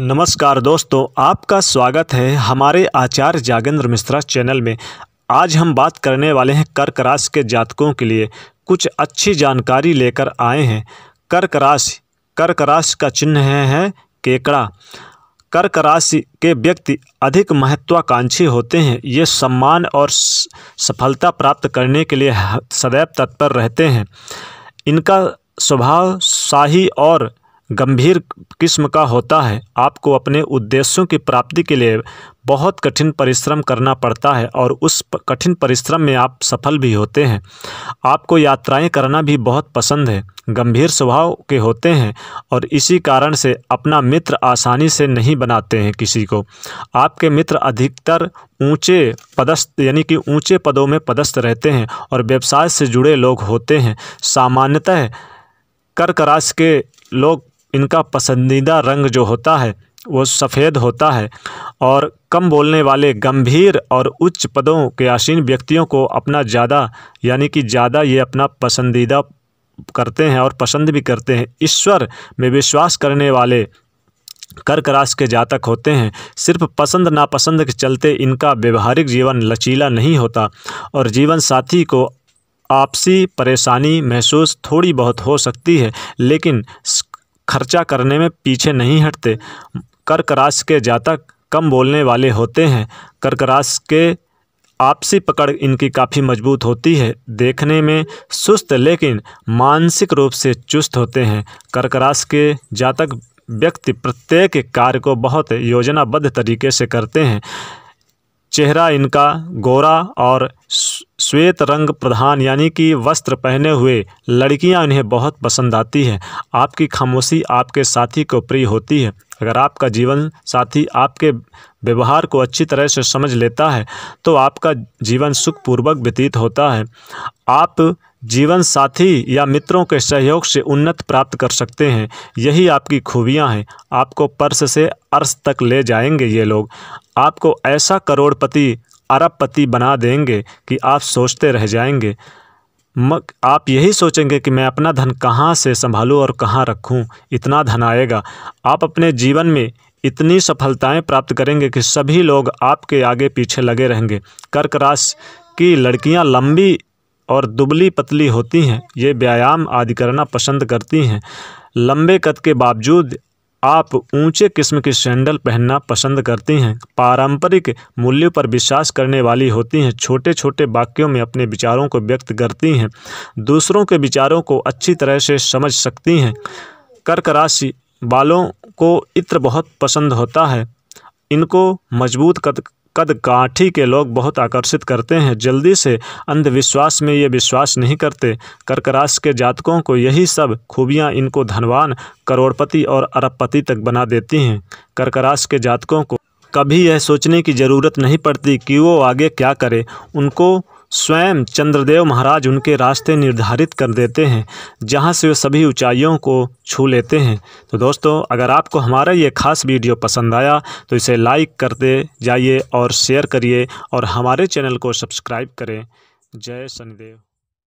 नमस्कार दोस्तों आपका स्वागत है हमारे आचार्य जागेंद्र मिश्रा चैनल में आज हम बात करने वाले हैं कर्क राशि के जातकों के लिए कुछ अच्छी जानकारी लेकर आए हैं कर्क राशि कर्क राशि का चिन्ह है, है केकड़ा कर्क राशि के व्यक्ति अधिक महत्वाकांक्षी होते हैं ये सम्मान और सफलता प्राप्त करने के लिए सदैव तत्पर रहते हैं इनका स्वभाव शाही और गंभीर किस्म का होता है आपको अपने उद्देश्यों की प्राप्ति के लिए बहुत कठिन परिश्रम करना पड़ता है और उस कठिन परिश्रम में आप सफल भी होते हैं आपको यात्राएं करना भी बहुत पसंद है गंभीर स्वभाव के होते हैं और इसी कारण से अपना मित्र आसानी से नहीं बनाते हैं किसी को आपके मित्र अधिकतर ऊंचे पदस्थ यानी कि ऊंचे पदों में पदस्थ रहते हैं और व्यवसाय से जुड़े लोग होते हैं सामान्यतः कर्क राशि के लोग इनका पसंदीदा रंग जो होता है वो सफ़ेद होता है और कम बोलने वाले गंभीर और उच्च पदों के आसीन व्यक्तियों को अपना ज़्यादा यानी कि ज़्यादा ये अपना पसंदीदा करते हैं और पसंद भी करते हैं ईश्वर में विश्वास करने वाले कर्क राश के जातक होते हैं सिर्फ पसंद नापसंद के चलते इनका व्यवहारिक जीवन लचीला नहीं होता और जीवन साथी को आपसी परेशानी महसूस थोड़ी बहुत हो सकती है लेकिन खर्चा करने में पीछे नहीं हटते कर्क राश के जातक कम बोलने वाले होते हैं कर्क राश के आपसी पकड़ इनकी काफ़ी मजबूत होती है देखने में सुस्त लेकिन मानसिक रूप से चुस्त होते हैं कर्क राश के जातक व्यक्ति प्रत्येक कार्य को बहुत योजनाबद्ध तरीके से करते हैं चेहरा इनका गोरा और श्वेत रंग प्रधान यानी कि वस्त्र पहने हुए लड़कियां इन्हें बहुत पसंद आती हैं आपकी खामोशी आपके साथी को प्रिय होती है अगर आपका जीवन साथी आपके व्यवहार को अच्छी तरह से समझ लेता है तो आपका जीवन सुखपूर्वक व्यतीत होता है आप जीवन साथी या मित्रों के सहयोग से उन्नत प्राप्त कर सकते हैं यही आपकी खूबियां हैं आपको पर्स से अर्श तक ले जाएंगे ये लोग आपको ऐसा करोड़पति अरबपति बना देंगे कि आप सोचते रह जाएंगे म आप यही सोचेंगे कि मैं अपना धन कहाँ से संभालूं और कहाँ रखूं इतना धन आएगा आप अपने जीवन में इतनी सफलताएं प्राप्त करेंगे कि सभी लोग आपके आगे पीछे लगे रहेंगे कर्क राशि की लड़कियां लंबी और दुबली पतली होती हैं ये व्यायाम आदि करना पसंद करती हैं लंबे कद के बावजूद आप ऊंचे किस्म की सैंडल पहनना पसंद करती हैं पारंपरिक मूल्यों पर विश्वास करने वाली होती हैं छोटे छोटे वाक्यों में अपने विचारों को व्यक्त करती हैं दूसरों के विचारों को अच्छी तरह से समझ सकती हैं कर्क राशि वालों को इत्र बहुत पसंद होता है इनको मजबूत कद काठी के लोग बहुत आकर्षित करते हैं जल्दी से अंधविश्वास में ये विश्वास नहीं करते कर्कराश के जातकों को यही सब खूबियाँ इनको धनवान करोड़पति और अरबपति तक बना देती हैं कर्कराश के जातकों को कभी यह सोचने की ज़रूरत नहीं पड़ती कि वो आगे क्या करे उनको स्वयं चंद्रदेव महाराज उनके रास्ते निर्धारित कर देते हैं जहां से वे सभी ऊंचाइयों को छू लेते हैं तो दोस्तों अगर आपको हमारा ये खास वीडियो पसंद आया तो इसे लाइक करते जाइए और शेयर करिए और हमारे चैनल को सब्सक्राइब करें जय शनिदेव